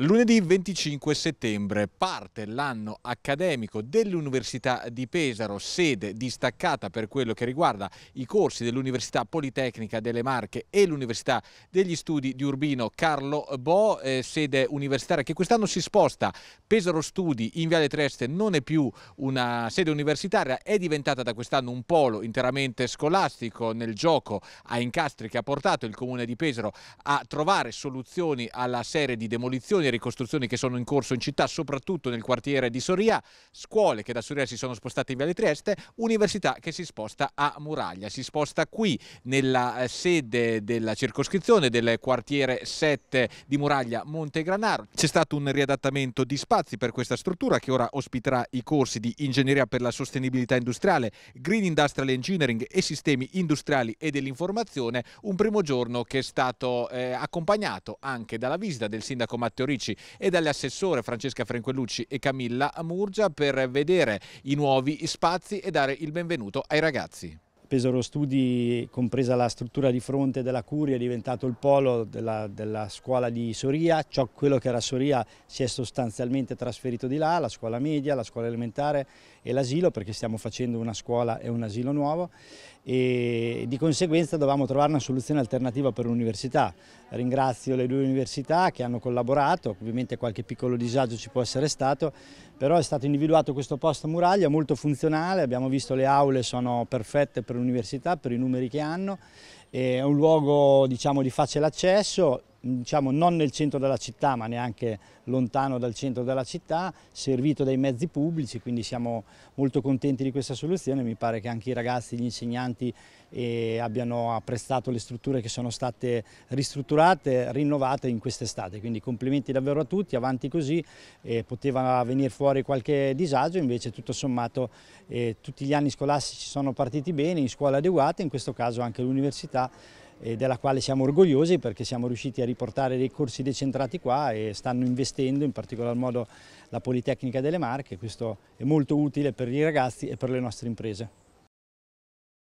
Lunedì 25 settembre parte l'anno accademico dell'Università di Pesaro, sede distaccata per quello che riguarda i corsi dell'Università Politecnica delle Marche e l'Università degli Studi di Urbino Carlo Bo, eh, sede universitaria che quest'anno si sposta. Pesaro Studi in Viale Treste non è più una sede universitaria, è diventata da quest'anno un polo interamente scolastico nel gioco a incastri che ha portato il Comune di Pesaro a trovare soluzioni alla serie di demolizioni ricostruzioni, ricostruzioni che sono in corso in città, soprattutto nel quartiere di Soria, scuole che da Soria si sono spostate in Viale Trieste, università che si sposta a Muraglia, si sposta qui nella eh, sede della circoscrizione del quartiere 7 di Muraglia Monte Montegranaro. C'è stato un riadattamento di spazi per questa struttura che ora ospiterà i corsi di ingegneria per la sostenibilità industriale, green industrial engineering e sistemi industriali e dell'informazione, un primo giorno che è stato eh, accompagnato anche dalla visita del sindaco Matteo Ricci Murici e dalle assessore Francesca Franquellucci e Camilla Murgia per vedere i nuovi spazi e dare il benvenuto ai ragazzi. Pesaro Studi, compresa la struttura di fronte della Curia, è diventato il polo della, della scuola di Soria. Ciò, quello che era Soria si è sostanzialmente trasferito di là, la scuola media, la scuola elementare e l'asilo, perché stiamo facendo una scuola e un asilo nuovo. E di conseguenza dovevamo trovare una soluzione alternativa per l'università. Ringrazio le due università che hanno collaborato, ovviamente qualche piccolo disagio ci può essere stato, però è stato individuato questo posto muraglia molto funzionale, abbiamo visto le aule sono perfette per per l'università, per i numeri che hanno, eh, è un luogo diciamo, di facile accesso, diciamo non nel centro della città ma neanche lontano dal centro della città, servito dai mezzi pubblici, quindi siamo molto contenti di questa soluzione, mi pare che anche i ragazzi, gli insegnanti eh, abbiano apprezzato le strutture che sono state ristrutturate, rinnovate in quest'estate, quindi complimenti davvero a tutti, avanti così, eh, poteva venire fuori qualche disagio, invece tutto sommato eh, tutti gli anni scolastici sono partiti bene, in scuole adeguate, in questo caso anche l'università della quale siamo orgogliosi perché siamo riusciti a riportare dei corsi decentrati qua e stanno investendo in particolar modo la Politecnica delle Marche, questo è molto utile per i ragazzi e per le nostre imprese.